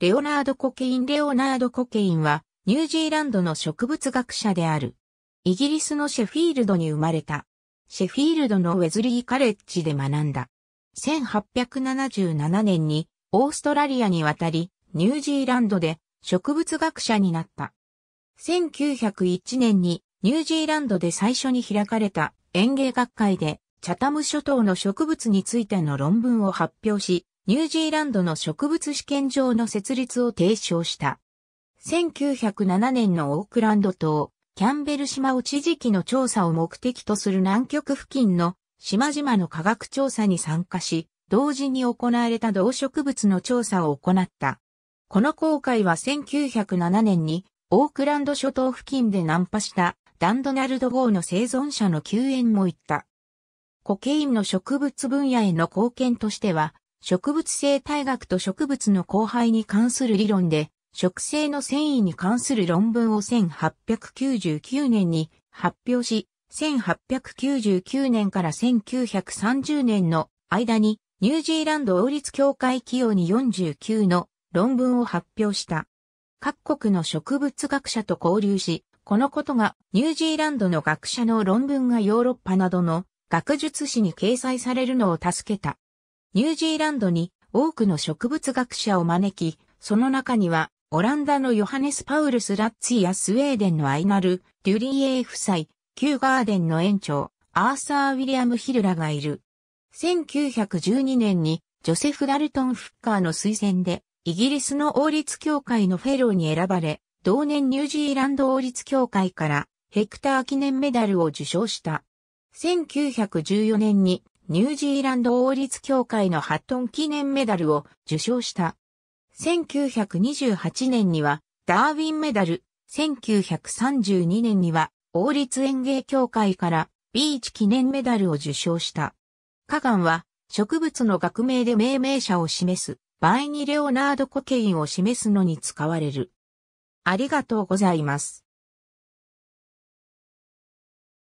レオナード・コケイン・レオナード・コケインは、ニュージーランドの植物学者である。イギリスのシェフィールドに生まれた。シェフィールドのウェズリー・カレッジで学んだ。1877年に、オーストラリアに渡り、ニュージーランドで植物学者になった。1901年に、ニュージーランドで最初に開かれた園芸学会で、チャタム諸島の植物についての論文を発表し、ニュージーランドの植物試験場の設立を提唱した。1907年のオークランド島、キャンベル島を地磁気の調査を目的とする南極付近の島々の科学調査に参加し、同時に行われた動植物の調査を行った。この航海は1907年にオークランド諸島付近で難破したダンドナルド号の生存者の救援も行った。コケインの植物分野への貢献としては、植物生態学と植物の交配に関する理論で、植生の繊維に関する論文を1899年に発表し、1899年から1930年の間にニュージーランド王立協会企業に49の論文を発表した。各国の植物学者と交流し、このことがニュージーランドの学者の論文がヨーロッパなどの学術誌に掲載されるのを助けた。ニュージーランドに多くの植物学者を招き、その中にはオランダのヨハネス・パウルス・ラッツィやスウェーデンのアイナル・デュリエー夫妻、旧ガーデンの園長、アーサー・ウィリアム・ヒルラがいる。1912年にジョセフ・ダルトン・フッカーの推薦で、イギリスの王立協会のフェローに選ばれ、同年ニュージーランド王立協会からヘクター記念メダルを受賞した。1914年にニュージーランド王立協会のハットン記念メダルを受賞した。1928年にはダーウィンメダル、1932年には王立園芸協会からビーチ記念メダルを受賞した。カガンは植物の学名で命名者を示すバイニレオナードコケインを示すのに使われる。ありがとうございます。